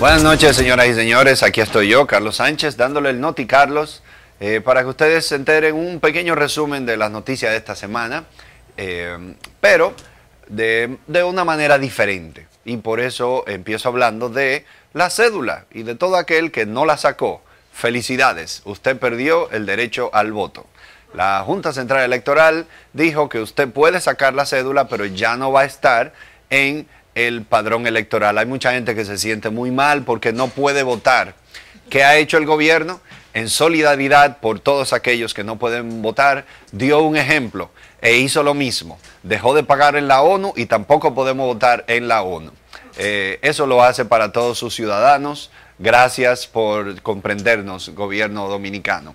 Buenas noches, señoras y señores. Aquí estoy yo, Carlos Sánchez, dándole el noti, Carlos, eh, para que ustedes se enteren un pequeño resumen de las noticias de esta semana, eh, pero de, de una manera diferente. Y por eso empiezo hablando de la cédula y de todo aquel que no la sacó. Felicidades, usted perdió el derecho al voto. La Junta Central Electoral dijo que usted puede sacar la cédula, pero ya no va a estar en el padrón electoral. Hay mucha gente que se siente muy mal porque no puede votar. ¿Qué ha hecho el gobierno? En solidaridad por todos aquellos que no pueden votar, dio un ejemplo e hizo lo mismo. Dejó de pagar en la ONU y tampoco podemos votar en la ONU. Eh, eso lo hace para todos sus ciudadanos. Gracias por comprendernos, gobierno dominicano.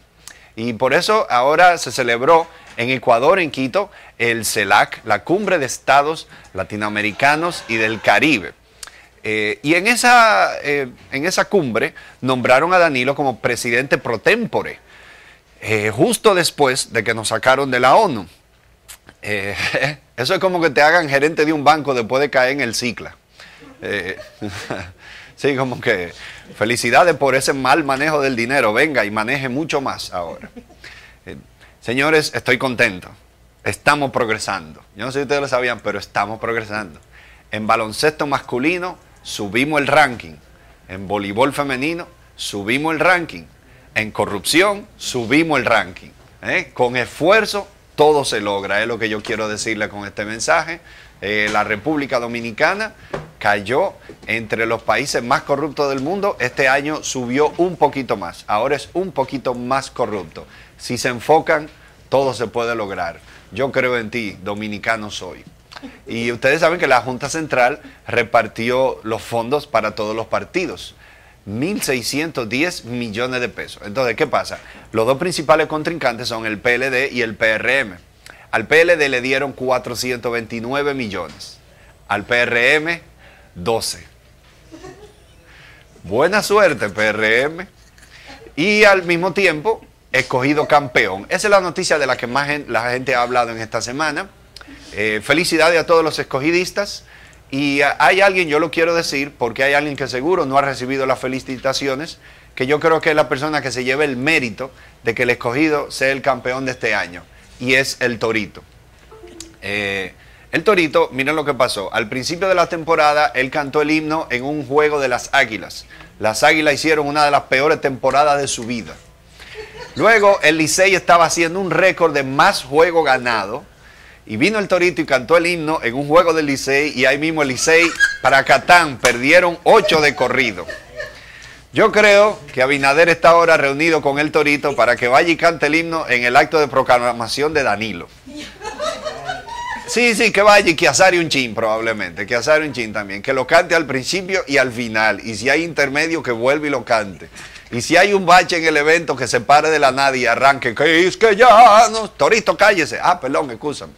Y por eso ahora se celebró en Ecuador, en Quito, el CELAC, la Cumbre de Estados Latinoamericanos y del Caribe. Eh, y en esa, eh, en esa cumbre nombraron a Danilo como presidente pro tempore, eh, justo después de que nos sacaron de la ONU. eso es como que te hagan gerente de un banco después de caer en el cicla. sí, como que felicidades por ese mal manejo del dinero, venga y maneje mucho más ahora. Señores, estoy contento. Estamos progresando. Yo no sé si ustedes lo sabían, pero estamos progresando. En baloncesto masculino subimos el ranking. En voleibol femenino subimos el ranking. En corrupción subimos el ranking. ¿Eh? Con esfuerzo todo se logra. Es lo que yo quiero decirle con este mensaje. Eh, la República Dominicana cayó entre los países más corruptos del mundo, este año subió un poquito más, ahora es un poquito más corrupto. Si se enfocan, todo se puede lograr. Yo creo en ti, dominicano soy. Y ustedes saben que la Junta Central repartió los fondos para todos los partidos. 1.610 millones de pesos. Entonces, ¿qué pasa? Los dos principales contrincantes son el PLD y el PRM. Al PLD le dieron 429 millones. Al PRM 12. Buena suerte, PRM. Y al mismo tiempo, escogido campeón. Esa es la noticia de la que más la gente ha hablado en esta semana. Eh, felicidades a todos los escogidistas. Y hay alguien, yo lo quiero decir, porque hay alguien que seguro no ha recibido las felicitaciones, que yo creo que es la persona que se lleve el mérito de que el escogido sea el campeón de este año, y es el Torito. Eh, el Torito, miren lo que pasó. Al principio de la temporada, él cantó el himno en un juego de las Águilas. Las Águilas hicieron una de las peores temporadas de su vida. Luego, el Licey estaba haciendo un récord de más juego ganado. Y vino el Torito y cantó el himno en un juego del Licey. Y ahí mismo el Licey para Catán perdieron ocho de corrido. Yo creo que Abinader está ahora reunido con el Torito para que vaya y cante el himno en el acto de proclamación de Danilo. Sí, sí, que vaya y que asare un chin probablemente, que asare un chin también, que lo cante al principio y al final, y si hay intermedio que vuelva y lo cante. Y si hay un bache en el evento que se pare de la nada y arranque, que es que ya, no, Torito, cállese. Ah, perdón, escúchame.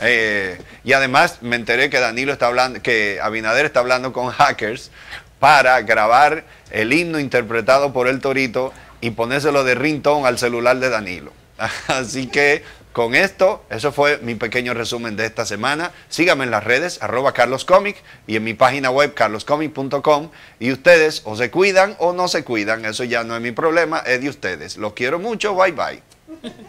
Eh, y además me enteré que Danilo está hablando, que Abinader está hablando con hackers para grabar el himno interpretado por el Torito y ponérselo de ringtone al celular de Danilo. Así que con esto, eso fue mi pequeño resumen de esta semana. Síganme en las redes, arroba carloscomic y en mi página web carloscomic.com. Y ustedes o se cuidan o no se cuidan, eso ya no es mi problema, es de ustedes. Los quiero mucho, bye bye.